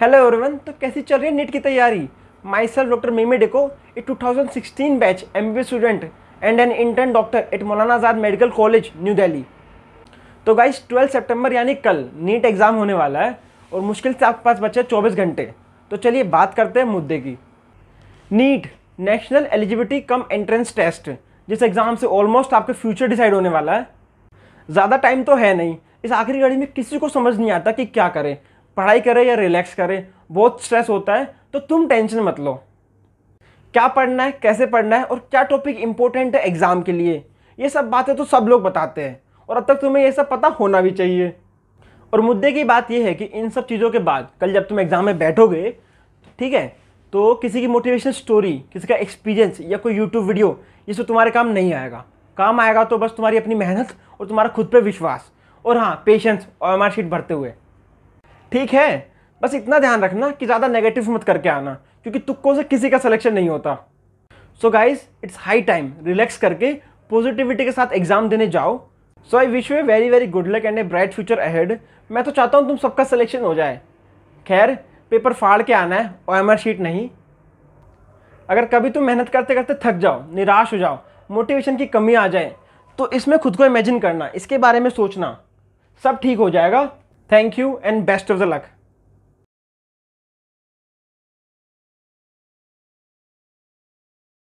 Hello everyone तो कैसी चल रही है नीट की तैयारी माई सेल्फ डॉक्टर मेमे डेको a 2016 batch M B student and an intern doctor at Maulana Azad medical college New Delhi तो गाइस 12 सितंबर यानी कल नीट एग्ज़ाम होने वाला है और मुश्किल से आपके पास बचे चौबीस घंटे तो चलिए बात करते हैं मुद्दे की NEET national eligibility cum entrance test जिस एग्ज़ाम से ऑलमोस्ट आपके फ्यूचर डिसाइड होने वाला है ज़्यादा टाइम तो है नहीं इस आखिरी घड़ी में किसी को समझ नहीं आता कि क्या करें पढ़ाई करें या रिलैक्स करें बहुत स्ट्रेस होता है तो तुम टेंशन मत लो क्या पढ़ना है कैसे पढ़ना है और क्या टॉपिक इंपॉर्टेंट है एग्ज़ाम के लिए ये सब बातें तो सब लोग बताते हैं और अब तक तुम्हें ये सब पता होना भी चाहिए और मुद्दे की बात यह है कि इन सब चीज़ों के बाद कल जब तुम एग्ज़ाम में बैठोगे ठीक है तो किसी की मोटिवेशन स्टोरी किसी का एक्सपीरियंस या कोई यूट्यूब वीडियो ये सब तुम्हारे काम नहीं आएगा काम आएगा तो बस तुम्हारी अपनी मेहनत और तुम्हारा खुद पर विश्वास और हाँ पेशेंस और मार्कशीट भरते हुए ठीक है बस इतना ध्यान रखना कि ज़्यादा नेगेटिव मत करके आना क्योंकि तुक्कों से किसी का सिलेक्शन नहीं होता so guys it's high time relax करके पॉजिटिविटी के साथ एग्जाम देने जाओ so I wish you very very good luck and a bright future ahead मैं तो चाहता हूँ तुम सबका सिलेक्शन हो जाए खैर पेपर फाड़ के आना है और एम शीट नहीं अगर कभी तुम मेहनत करते करते थक जाओ निराश हो जाओ मोटिवेशन की कमी आ जाए तो इसमें खुद को इमेजिन करना इसके बारे में सोचना सब ठीक हो जाएगा Thank you and best of the luck.